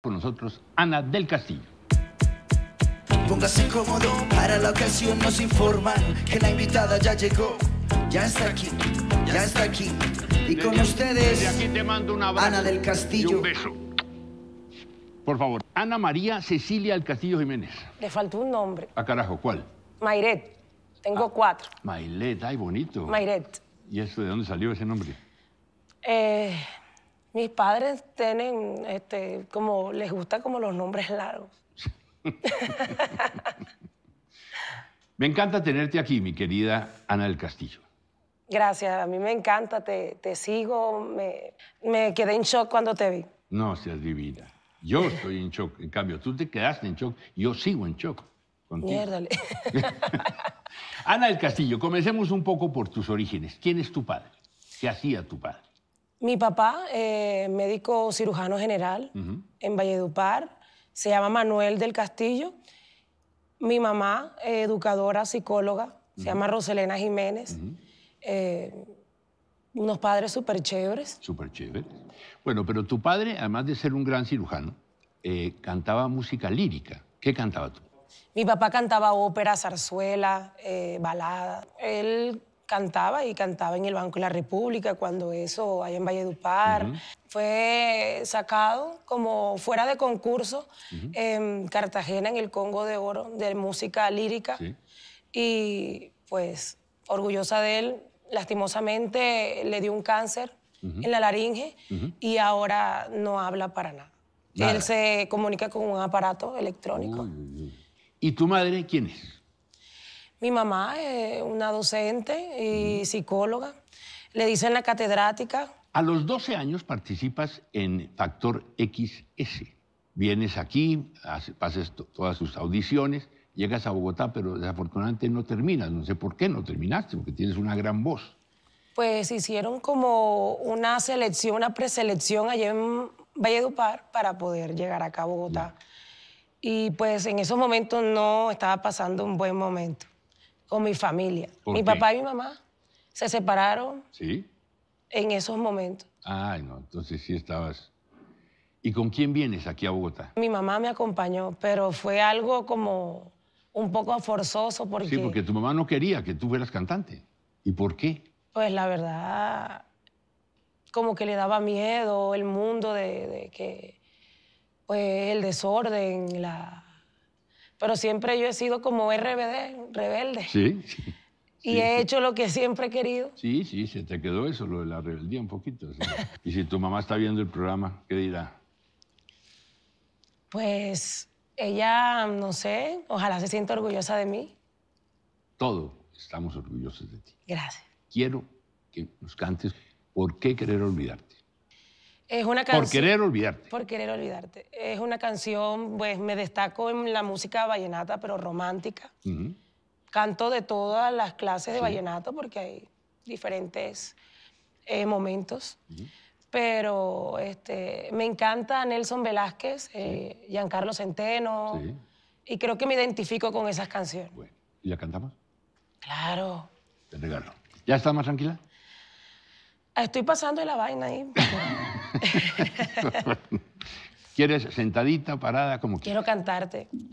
con nosotros Ana del Castillo. Póngase cómodo, para la ocasión nos informan que la invitada ya llegó, ya está aquí, ya está aquí. Y con ustedes, Ana del Castillo. Y un beso. Por favor, Ana María Cecilia del Castillo Jiménez. Le faltó un nombre. ¿A ah, carajo, ¿cuál? Mayret. Tengo ah, cuatro. Mayret, ay, bonito. Mayret. ¿Y eso de dónde salió ese nombre? Eh, mis padres tienen, este, como, les gusta como los nombres largos. me encanta tenerte aquí, mi querida Ana del Castillo. Gracias, a mí me encanta, te, sigo, me, quedé en shock cuando te vi. No seas divina. Yo estoy en shock, en cambio, tú te quedaste en shock, yo sigo en shock. Contigo. Mierdale. Ana del Castillo, comencemos un poco por tus orígenes. ¿Quién es tu padre? ¿Qué hacía tu padre? Mi papá, eh, médico cirujano general en Valledupar, se llama Manuel del Castillo. Mi mamá, eh, educadora, psicóloga, se llama Roselena Jiménez. Eh, unos padres súper chéveres. Súper chéveres. Bueno, pero tu padre, además de ser un gran cirujano, cantaba música lírica. ¿Qué cantaba tú? Mi papá cantaba ópera, zarzuela, balada. Él cantaba y cantaba en el Banco de la República cuando eso, allá en Valledupar. Fue sacado como fuera de concurso en em, Cartagena, en el Congo de Oro, de música lírica. Y pues orgullosa de él, lastimosamente le dio un cáncer en la laringe y ahora no habla para nada. Él se comunica con un aparato electrónico. ¿Y tu madre quién es? Mi mamá es una docente y psicóloga. Le dicen la catedrática. A los 12 años participas en Factor XS. Vienes aquí, haces todas tus audiciones, llegas a Bogotá, pero desafortunadamente no terminas. No sé por qué no terminaste, porque tienes una gran voz. Pues hicieron como una selección, una preselección allá en Valledupar para poder llegar acá a Bogotá. Y pues en esos momentos no estaba pasando un buen momento con mi familia. mi papá y mi mamá se separaron ¿Sí? en esos momentos. Ay, no, entonces sí estabas. ¿Y con quién vienes aquí a Bogotá? Mi mamá me acompañó, pero fue algo como un poco forzoso porque... Sí, porque tu mamá no quería que tú fueras cantante. ¿Y por qué? Pues la verdad, como que le daba miedo el mundo de, de que, pues el desorden, la, pero siempre yo he sido como RBD, rebelde. Sí. y he hecho lo que siempre he querido. Sí, sí, se te quedó eso, lo de la rebeldía un poquito. y si tu mamá está viendo el programa, ¿qué dirá? Pues ella, no sé, ojalá se sienta orgullosa de mí. Todo estamos orgullosos de ti. Gracias. Quiero que nos cantes ¿Por qué querer olvidarte? Es una canción. Por querer olvidarte. Por querer olvidarte. Es una canción, pues me destaco en la música vallenata, pero romántica. Canto de todas las clases de vallenato porque hay diferentes eh, momentos. Pero este, me encanta Nelson Velázquez, eh, Giancarlo Centeno. Y creo que me identifico con esas canciones. Bueno, ¿y la cantamos? Claro. Te regalo. ¿Ya estás más tranquila? Estoy pasando de la vaina ahí. ¿Quieres sentadita, parada, como quieras? Quiero cantarte.